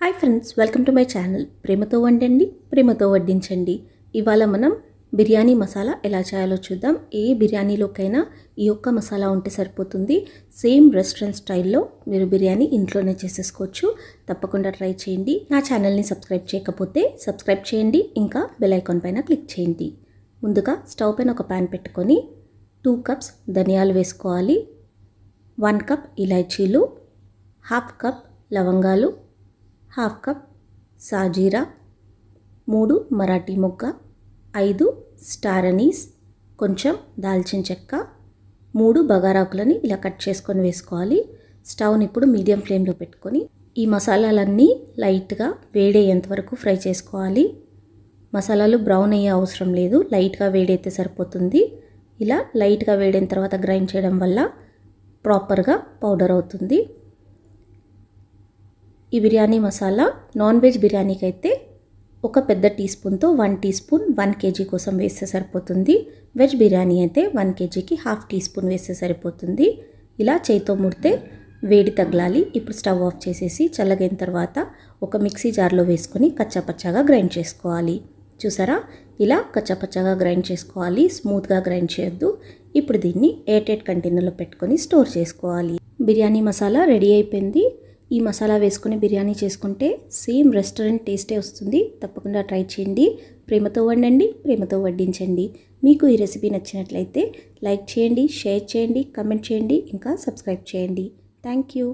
hi friends welcome to my channel ప్రేమతో వండండి ప్రేమతో వడ్డించండి ఇవాళ మనం బిర్యానీ మసాలా ఎలా చేయాలో చూద్దాం ఏ బిర్యానీలోకైనా ఈ యొక్క మసాలా ఉంటే సరిపోతుంది సేమ్ రెస్టారెంట్ స్టైల్లో మీరు బిర్యానీ ఇంట్లోనే చేసేసుకోవచ్చు తప్పకుండా ట్రై చేయండి నా ఛానల్ని సబ్స్క్రైబ్ చేయకపోతే సబ్స్క్రైబ్ చేయండి ఇంకా బెల్ ఐకాన్ పైన క్లిక్ చేయండి ముందుగా స్టవ్ పైన ఒక ప్యాన్ పెట్టుకొని టూ కప్స్ ధనియాలు వేసుకోవాలి వన్ కప్ ఇలాచీలు హాఫ్ కప్ లవంగాలు హాఫ్ కప్ సాజీరా మూడు మరాఠీ మొగ్గ ఐదు స్టార్ అనీస్ కొంచెం దాల్చిన చెక్క మూడు బగారాకులని ఇలా కట్ చేసుకొని వేసుకోవాలి స్టవ్ని ఇప్పుడు మీడియం ఫ్లేమ్లో పెట్టుకొని ఈ మసాలాలన్నీ లైట్గా వేడేంత వరకు ఫ్రై చేసుకోవాలి మసాలాలు బ్రౌన్ అయ్యే అవసరం లేదు లైట్గా వేడైతే సరిపోతుంది ఇలా లైట్గా వేడిన తర్వాత గ్రైండ్ చేయడం వల్ల ప్రాపర్గా పౌడర్ అవుతుంది ఈ బిర్యానీ మసాలా నాన్ వెజ్ బిర్యానీకి అయితే ఒక పెద్ద టీ స్పూన్తో one teaspoon one KG కోసం వేస్తే సరిపోతుంది వెజ్ బిర్యానీ అయితే వన్ కేజీకి హాఫ్ టీ స్పూన్ వేస్తే సరిపోతుంది ఇలా చేయితో ముడితే వేడి తగలాలి ఇప్పుడు స్టవ్ ఆఫ్ చేసేసి చల్లగైన తర్వాత ఒక మిక్సీ జార్లో వేసుకొని కచ్చాపచ్చాగా గ్రైండ్ చేసుకోవాలి చూసారా ఇలా కచ్చపచ్చగా గ్రైండ్ చేసుకోవాలి స్మూత్గా గ్రైండ్ చేయొద్దు ఇప్పుడు దీన్ని ఎయిట్ కంటైనర్లో పెట్టుకొని స్టోర్ చేసుకోవాలి బిర్యానీ మసాలా రెడీ అయిపోయింది ఈ మసాలా వేసుకొని బిర్యానీ చేసుకుంటే సేమ్ రెస్టారెంట్ టేస్టే వస్తుంది తప్పకుండా ట్రై చేయండి ప్రేమతో వండండి ప్రేమతో వడ్డించండి మీకు ఈ రెసిపీ నచ్చినట్లయితే లైక్ చేయండి షేర్ చేయండి కమెంట్ చేయండి ఇంకా సబ్స్క్రైబ్ చేయండి థ్యాంక్ యూ